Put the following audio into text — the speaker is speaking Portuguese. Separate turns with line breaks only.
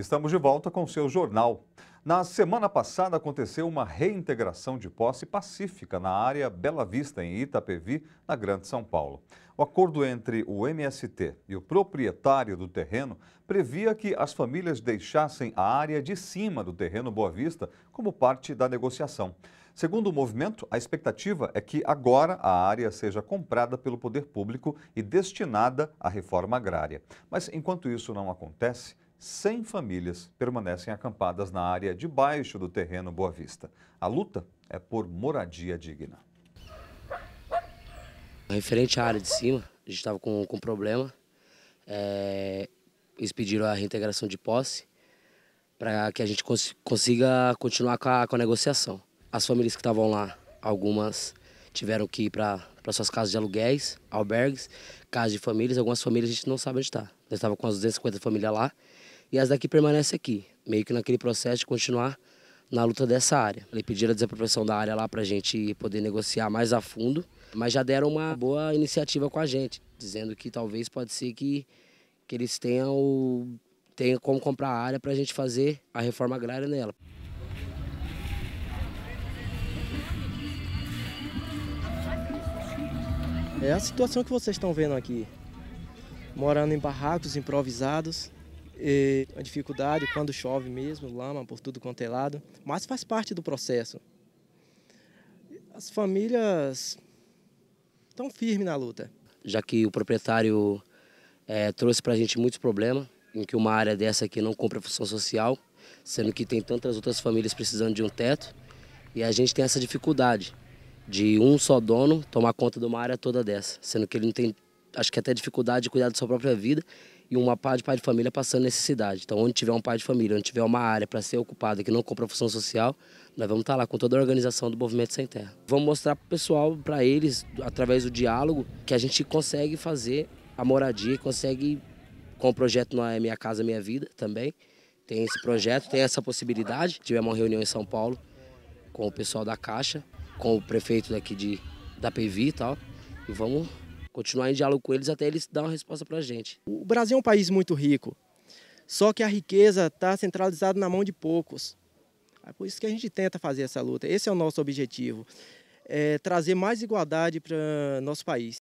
Estamos de volta com seu jornal. Na semana passada aconteceu uma reintegração de posse pacífica na área Bela Vista, em Itapevi, na Grande São Paulo. O acordo entre o MST e o proprietário do terreno previa que as famílias deixassem a área de cima do terreno Boa Vista como parte da negociação. Segundo o movimento, a expectativa é que agora a área seja comprada pelo poder público e destinada à reforma agrária. Mas enquanto isso não acontece, 100 famílias permanecem acampadas na área debaixo do terreno Boa Vista. A luta é por moradia digna. Referente à área de cima, a
gente estava com, com problema. É, eles pediram a reintegração de posse para que a gente cons consiga continuar com a, com a negociação. As famílias que estavam lá, algumas tiveram que ir para suas casas de aluguéis, albergues, casas de famílias. Algumas famílias a gente não sabe onde está. Nós estávamos com as 250 famílias lá e as daqui permanecem aqui, meio que naquele processo de continuar na luta dessa área. Eles pediram a desapropriação da área lá para a gente poder negociar mais a fundo, mas já deram uma boa iniciativa com a gente, dizendo que talvez pode ser que, que eles tenham, tenham como comprar a área para a gente fazer a reforma agrária nela.
É a situação que vocês estão vendo aqui, morando em barracos improvisados, a dificuldade quando chove mesmo, lama por tudo quanto é lado, mas faz parte do processo. As famílias estão firmes na luta.
Já que o proprietário é, trouxe para a gente muitos problemas, em que uma área dessa aqui não cumpre a função social, sendo que tem tantas outras famílias precisando de um teto, e a gente tem essa dificuldade de um só dono tomar conta de uma área toda dessa, sendo que ele não tem, acho que até dificuldade de cuidar da sua própria vida e uma par de pai de família passando necessidade. Então, onde tiver um pai de família, onde tiver uma área para ser ocupada que não compra função social, nós vamos estar tá lá com toda a organização do Movimento Sem Terra. Vamos mostrar para o pessoal, para eles, através do diálogo, que a gente consegue fazer a moradia, consegue, com o projeto não é Minha Casa Minha Vida também, tem esse projeto, tem essa possibilidade. Tivemos uma reunião em São Paulo com o pessoal da Caixa, com o prefeito daqui de, da PV e tal, e vamos continuar em diálogo
com eles até eles dar uma resposta para a gente. O Brasil é um país muito rico, só que a riqueza está centralizada na mão de poucos. É por isso que a gente tenta fazer essa luta. Esse é o nosso objetivo, é trazer mais igualdade para nosso país.